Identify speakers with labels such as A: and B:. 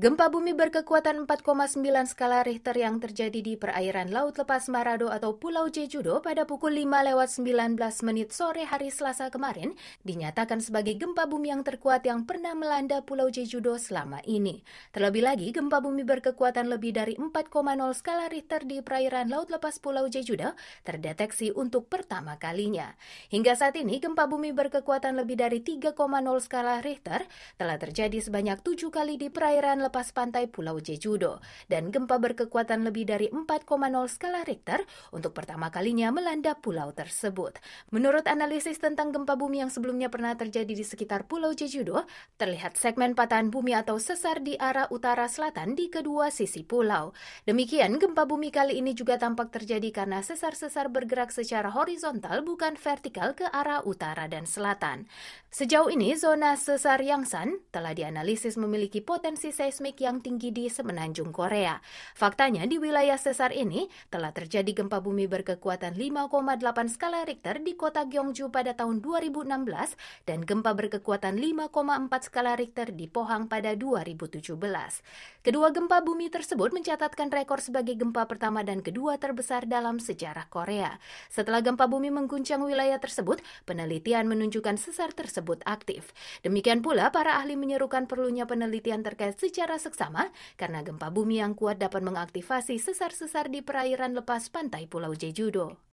A: Gempa bumi berkekuatan 4,9 skala Richter yang terjadi di perairan Laut Lepas Marado atau Pulau Jejudo pada pukul 5 lewat 19 menit sore hari Selasa kemarin dinyatakan sebagai gempa bumi yang terkuat yang pernah melanda Pulau Jejudo selama ini. Terlebih lagi, gempa bumi berkekuatan lebih dari 4,0 skala Richter di perairan Laut Lepas Pulau Jejudo terdeteksi untuk pertama kalinya. Hingga saat ini, gempa bumi berkekuatan lebih dari 3,0 skala Richter telah terjadi sebanyak tujuh kali di perairan lepas pantai Pulau Jejudo dan gempa berkekuatan lebih dari 4,0 skala Richter untuk pertama kalinya melanda pulau tersebut. Menurut analisis tentang gempa bumi yang sebelumnya pernah terjadi di sekitar Pulau Jejudo, terlihat segmen patahan bumi atau sesar di arah utara selatan di kedua sisi pulau. Demikian, gempa bumi kali ini juga tampak terjadi karena sesar-sesar bergerak secara horizontal bukan vertikal ke arah utara dan selatan. Sejauh ini, zona sesar Yangsan telah dianalisis memiliki potensi seismik seismik yang tinggi di semenanjung Korea. Faktanya di wilayah sesar ini telah terjadi gempa bumi berkekuatan 5,8 skala Richter di kota Gyeongju pada tahun 2016 dan gempa berkekuatan 5,4 skala Richter di Pohang pada 2017. Kedua gempa bumi tersebut mencatatkan rekor sebagai gempa pertama dan kedua terbesar dalam sejarah Korea. Setelah gempa bumi mengguncang wilayah tersebut, penelitian menunjukkan sesar tersebut aktif. Demikian pula para ahli menyerukan perlunya penelitian terkait sejarah secara seksama karena gempa bumi yang kuat dapat mengaktifasi sesar-sesar di
B: perairan lepas pantai Pulau Jejudo.